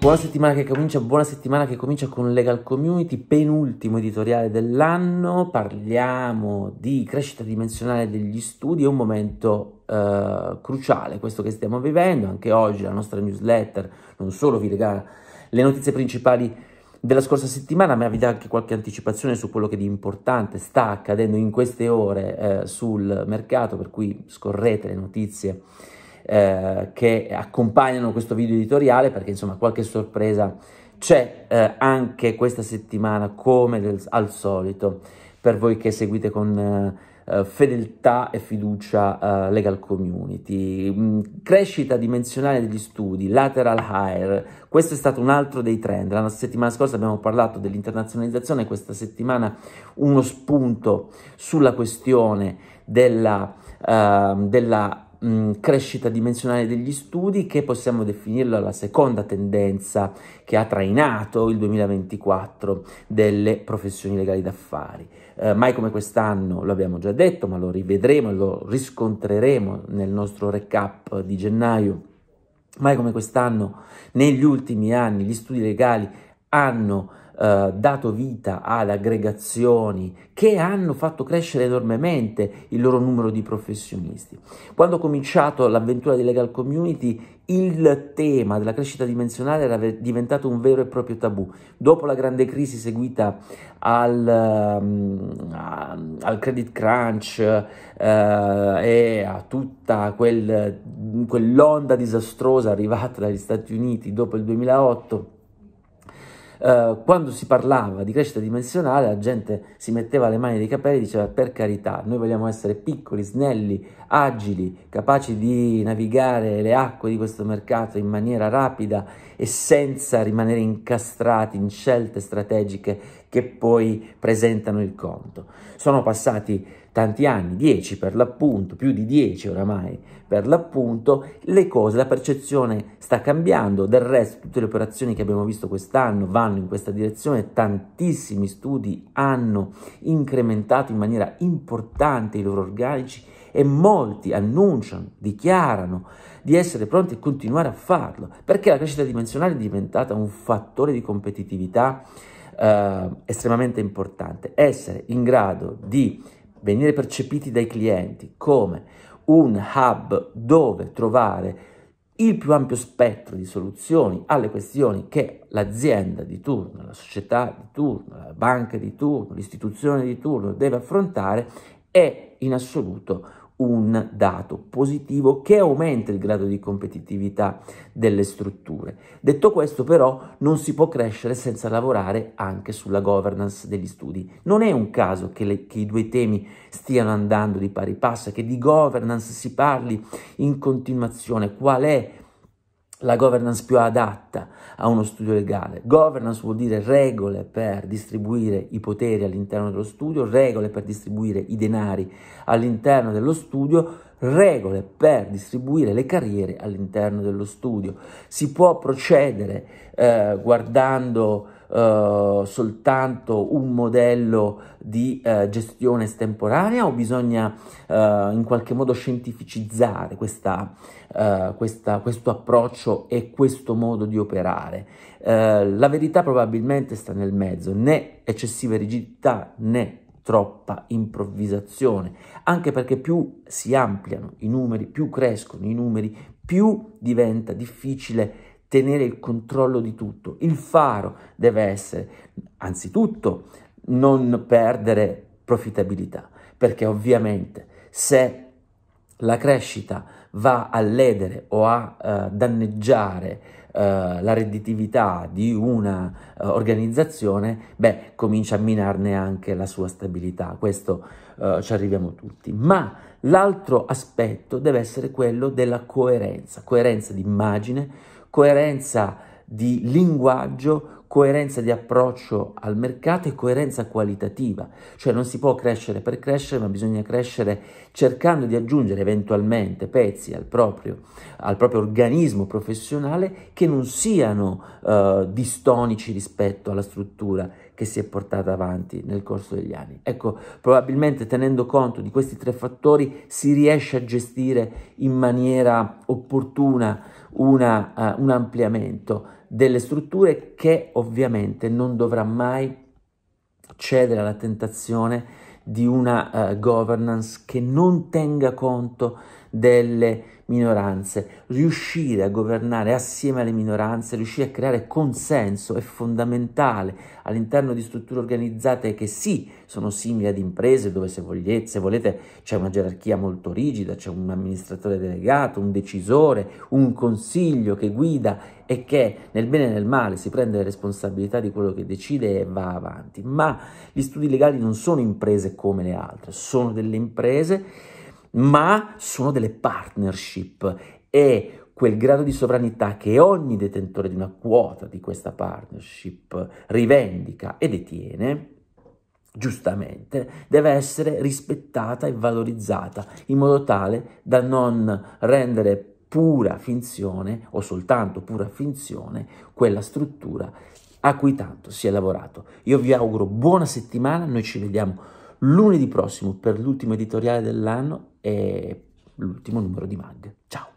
Buona settimana che comincia, buona settimana che comincia con Legal Community, penultimo editoriale dell'anno, parliamo di crescita dimensionale degli studi, è un momento eh, cruciale questo che stiamo vivendo, anche oggi la nostra newsletter non solo vi regala le notizie principali della scorsa settimana, ma vi dà anche qualche anticipazione su quello che di importante sta accadendo in queste ore eh, sul mercato, per cui scorrete le notizie eh, che accompagnano questo video editoriale, perché insomma qualche sorpresa c'è eh, anche questa settimana, come del, al solito, per voi che seguite con eh, eh, fedeltà e fiducia eh, legal community, mm, crescita dimensionale degli studi, lateral hire, questo è stato un altro dei trend, la settimana scorsa abbiamo parlato dell'internazionalizzazione, questa settimana uno spunto sulla questione della, eh, della mh, crescita dimensionale degli studi che possiamo definirla la seconda tendenza che ha trainato il 2024 delle professioni legali d'affari. Eh, mai come quest'anno lo abbiamo già detto, ma lo rivedremo, lo riscontreremo nel nostro recap di gennaio. Mai come quest'anno, negli ultimi anni, gli studi legali hanno eh, dato vita ad aggregazioni che hanno fatto crescere enormemente il loro numero di professionisti. Quando ho cominciato l'avventura di Legal Community, il tema della crescita dimensionale era diventato un vero e proprio tabù. Dopo la grande crisi seguita al, mm, al credit crunch uh, e a tutta quel, quell'onda disastrosa arrivata dagli Stati Uniti dopo il 2008, eh, quando si parlava di crescita dimensionale la gente si metteva le mani nei capelli e diceva per carità, noi vogliamo essere piccoli, snelli, agili, capaci di navigare le acque di questo mercato in maniera rapida e senza rimanere incastrati in scelte strategiche che poi presentano il conto. Sono passati tanti anni, 10 per l'appunto, più di 10 oramai per l'appunto, le cose, la percezione sta cambiando, del resto tutte le operazioni che abbiamo visto quest'anno vanno in questa direzione, tantissimi studi hanno incrementato in maniera importante i loro organici e molti annunciano, dichiarano di essere pronti a continuare a farlo, perché la crescita dimensionale è diventata un fattore di competitività eh, estremamente importante, essere in grado di venire percepiti dai clienti come un hub dove trovare il più ampio spettro di soluzioni alle questioni che l'azienda di turno, la società di turno, la banca di turno, l'istituzione di turno deve affrontare è in assoluto un dato positivo che aumenta il grado di competitività delle strutture. Detto questo però non si può crescere senza lavorare anche sulla governance degli studi. Non è un caso che, le, che i due temi stiano andando di pari passo, che di governance si parli in continuazione, qual è la governance più adatta a uno studio legale. Governance vuol dire regole per distribuire i poteri all'interno dello studio, regole per distribuire i denari all'interno dello studio, regole per distribuire le carriere all'interno dello studio. Si può procedere eh, guardando eh, soltanto un modello di uh, gestione estemporanea o bisogna eh, in qualche modo scientificizzare questa, questa, questo approccio e questo modo di operare? la verità probabilmente sta nel mezzo, né eccessiva rigidità né troppa improvvisazione, anche perché più si ampliano i numeri, più crescono i numeri, più diventa difficile tenere il controllo di tutto. Il faro deve essere, anzitutto, non perdere profittabilità, perché ovviamente se la crescita va a ledere o a eh, danneggiare eh, la redditività di un'organizzazione, eh, beh, comincia a minarne anche la sua stabilità. Questo eh, ci arriviamo tutti. Ma l'altro aspetto deve essere quello della coerenza, coerenza di immagine, coerenza di linguaggio, coerenza di approccio al mercato e coerenza qualitativa, cioè non si può crescere per crescere, ma bisogna crescere cercando di aggiungere eventualmente pezzi al proprio, al proprio organismo professionale che non siano eh, distonici rispetto alla struttura che si è portata avanti nel corso degli anni. Ecco, probabilmente tenendo conto di questi tre fattori si riesce a gestire in maniera opportuna una, uh, un ampliamento delle strutture che ovviamente non dovrà mai cedere alla tentazione di una uh, governance che non tenga conto delle minoranze. Riuscire a governare assieme alle minoranze, riuscire a creare consenso è fondamentale all'interno di strutture organizzate che sì, sono simili ad imprese dove se, vogliete, se volete c'è una gerarchia molto rigida, c'è un amministratore delegato, un decisore, un consiglio che guida e che nel bene e nel male si prende le responsabilità di quello che decide e va avanti. Ma gli studi legali non sono imprese come le altre, sono delle imprese ma sono delle partnership e quel grado di sovranità che ogni detentore di una quota di questa partnership rivendica e detiene, giustamente, deve essere rispettata e valorizzata in modo tale da non rendere pura finzione o soltanto pura finzione quella struttura a cui tanto si è lavorato. Io vi auguro buona settimana, noi ci vediamo lunedì prossimo per l'ultimo editoriale dell'anno e l'ultimo numero di Mag. Ciao!